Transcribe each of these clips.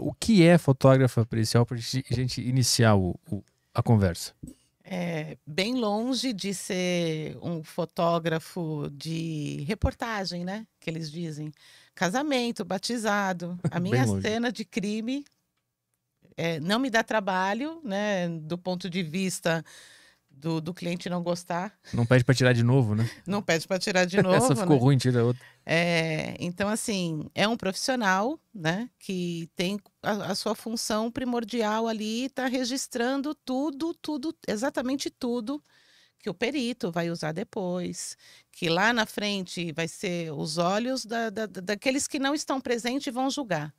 O que é fotógrafa policial para a gente iniciar o, o, a conversa? É, bem longe de ser um fotógrafo de reportagem, né? Que eles dizem. Casamento, batizado. A minha cena de crime é, não me dá trabalho, né? Do ponto de vista do, do cliente não gostar. Não pede para tirar de novo, né? não pede para tirar de novo. Essa né? ficou né? ruim, tira outra. É, então, assim, é um profissional, né, que tem a, a sua função primordial ali, está registrando tudo, tudo, exatamente tudo que o perito vai usar depois, que lá na frente vai ser os olhos da, da, daqueles que não estão presentes e vão julgar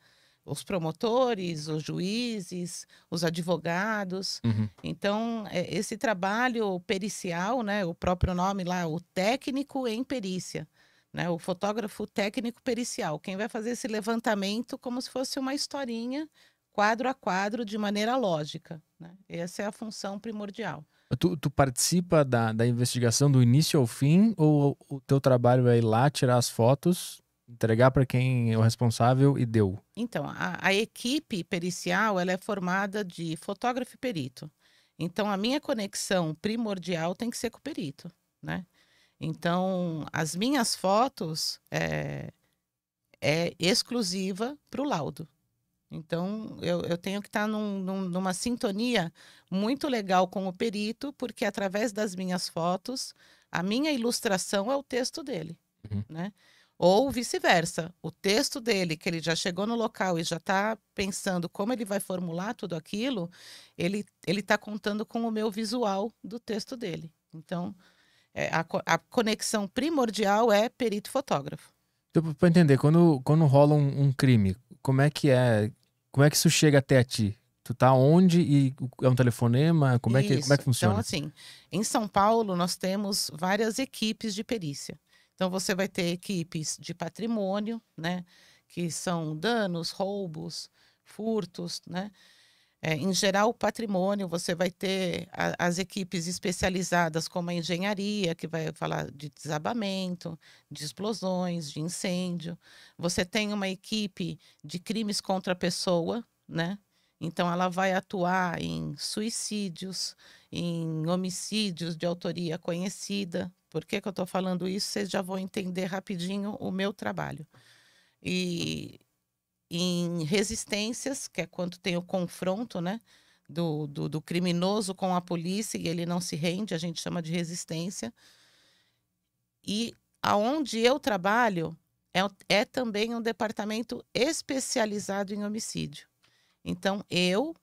os promotores, os juízes, os advogados. Uhum. Então, é, esse trabalho pericial, né, o próprio nome lá, o técnico em perícia, né, o fotógrafo técnico pericial, quem vai fazer esse levantamento como se fosse uma historinha, quadro a quadro, de maneira lógica. Né? Essa é a função primordial. Tu, tu participa da, da investigação do início ao fim ou o teu trabalho é ir lá tirar as fotos entregar para quem é o responsável e deu. Então, a, a, equipe pericial ela é formada de fotógrafo e perito. Então, a minha conexão primordial tem que ser com o perito, né? Então, as minhas fotos é, é exclusiva para o laudo. Então, eu, eu tenho que estar tá num, num, numa sintonia muito legal com o perito, porque através das minhas fotos, a minha ilustração é o texto dele, uhum. né? Ou vice-versa, o texto dele, que ele já chegou no local e já está pensando como ele vai formular tudo aquilo, ele está contando com o meu visual do texto dele. Então, é, a, a, conexão primordial é perito fotógrafo. Então, para entender, quando, quando rola um, um, crime, como é que é? Como é que isso chega até a ti? Tu tá onde e é um telefonema? Como é que, como é que então, funciona? Então, assim, em São Paulo nós temos várias equipes de perícia. Então, você vai ter equipes de patrimônio, né? Que são danos, roubos, furtos, né? É, em geral, o patrimônio, você vai ter a, as equipes especializadas, como a engenharia, que vai falar de desabamento, de explosões, de incêndio. Você tem uma equipe de crimes contra a pessoa, né? Então, ela vai atuar em suicídios, em homicídios de autoria conhecida. Por que, que eu estou falando isso? Vocês já vão entender rapidinho o meu trabalho. E em resistências, que é quando tem o confronto, né? Do, do, do, criminoso com a polícia e ele não se rende, a gente chama de resistência. E aonde eu trabalho é, é também um departamento especializado em homicídio. Então, eu,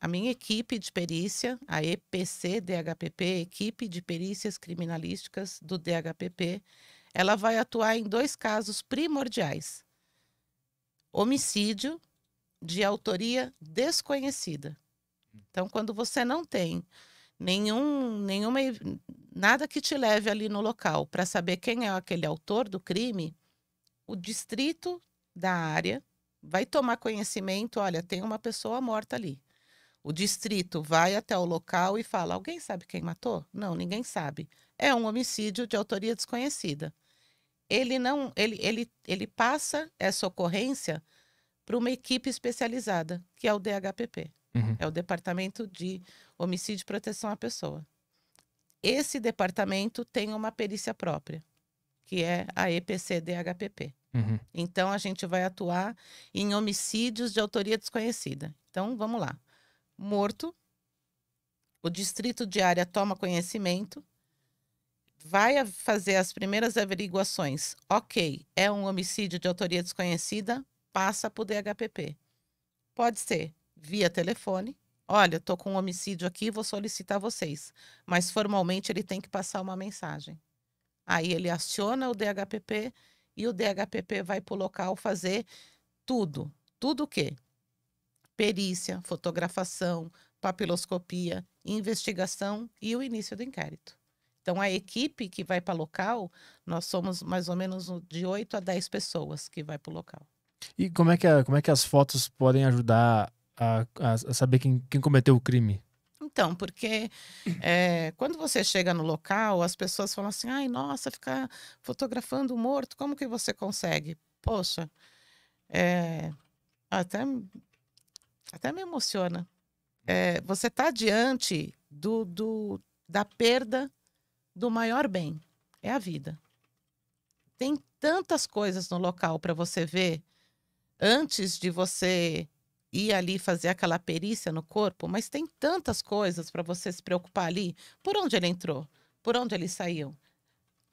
a minha equipe de perícia, a EPC DHPP, Equipe de Perícias Criminalísticas do DHPP, ela vai atuar em dois casos primordiais: homicídio de autoria desconhecida. Então, quando você não tem nenhum, nenhuma, nada que te leve ali no local para saber quem é aquele autor do crime, o distrito da área vai tomar conhecimento, olha, tem uma pessoa morta ali. O distrito vai até o local e fala: alguém sabe quem matou? Não, ninguém sabe. É um homicídio de autoria desconhecida. Ele não, ele, ele, ele passa essa ocorrência para uma equipe especializada, que é o DHPP, uhum. é o Departamento de Homicídio e Proteção à Pessoa. Esse departamento tem uma perícia própria, que é a EPC DHPP. Uhum. Então, a gente vai atuar em homicídios de autoria desconhecida. Então, vamos lá. Morto, o distrito de área toma conhecimento, vai fazer as primeiras averiguações. Ok, é um homicídio de autoria desconhecida, passa para o DHPP. Pode ser via telefone. Olha, estou com um homicídio aqui, vou solicitar vocês. Mas formalmente ele tem que passar uma mensagem. Aí ele aciona o DHPP e o DHPP vai para o local fazer tudo. Tudo o quê? Perícia, fotografação, papiloscopia, investigação e o início do inquérito. Então, a equipe que vai para o local, nós somos mais ou menos de 8 a 10 pessoas que vai para o local. E como é, que a, como é que as fotos podem ajudar a, a saber quem, quem cometeu o crime? Então, porque é, quando você chega no local, as pessoas falam assim: ai, nossa, ficar fotografando morto, como que você consegue? Poxa, é, até, até me emociona. É, você está diante do, do, da perda do maior bem é a vida. Tem tantas coisas no local para você ver antes de você ir ali fazer aquela perícia no corpo, mas tem tantas coisas para você se preocupar ali. Por onde ele entrou? Por onde ele saiu?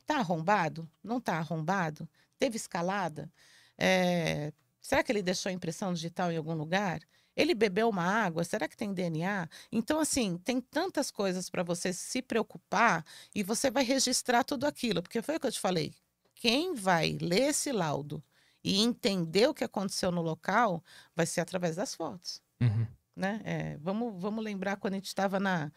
Tá arrombado? Não tá arrombado? Teve escalada? É... Será que ele deixou impressão digital em algum lugar? Ele bebeu uma água? Será que tem DNA? Então, assim, tem tantas coisas para você se preocupar e você vai registrar tudo aquilo, porque foi o que eu te falei. Quem vai ler esse laudo e entender o que aconteceu no local vai ser através das fotos. Uhum. Né? É, vamos, vamos lembrar quando a gente estava na,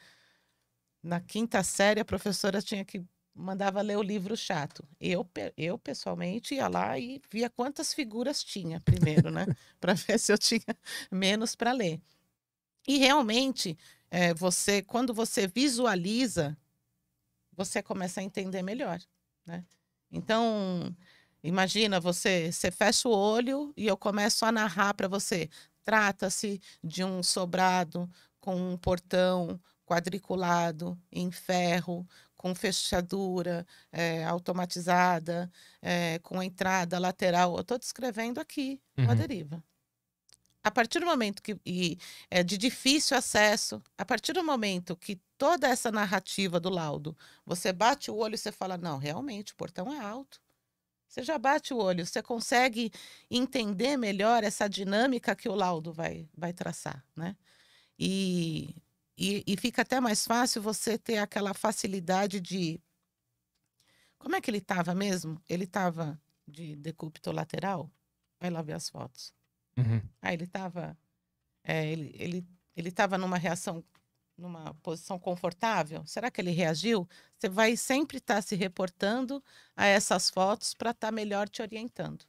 na quinta série, a professora tinha que mandava ler o livro chato. Eu, eu pessoalmente ia lá e via quantas figuras tinha primeiro, né? para ver se eu tinha menos para ler. E realmente, é, você quando você visualiza, você começa a entender melhor, né? Então, Imagina você, você fecha o olho e eu começo a narrar para você. Trata-se de um sobrado com um portão quadriculado em ferro, com fechadura é, automatizada, é, com entrada lateral. Eu estou descrevendo aqui uhum. uma deriva. A partir do momento que e, é, de difícil acesso, a partir do momento que toda essa narrativa do laudo, você bate o olho e você fala não, realmente o portão é alto. Você já bate o olho, você consegue entender melhor essa dinâmica que o laudo vai, vai traçar, né? E, e, e fica até mais fácil você ter aquela facilidade de. Como é que ele estava mesmo? Ele estava de decúbito lateral? Vai lá ver as fotos. Uhum. Ah, ele estava. É, ele, ele ele estava numa reação numa posição confortável? Será que ele reagiu? Você vai sempre estar tá se reportando a essas fotos para estar tá melhor te orientando.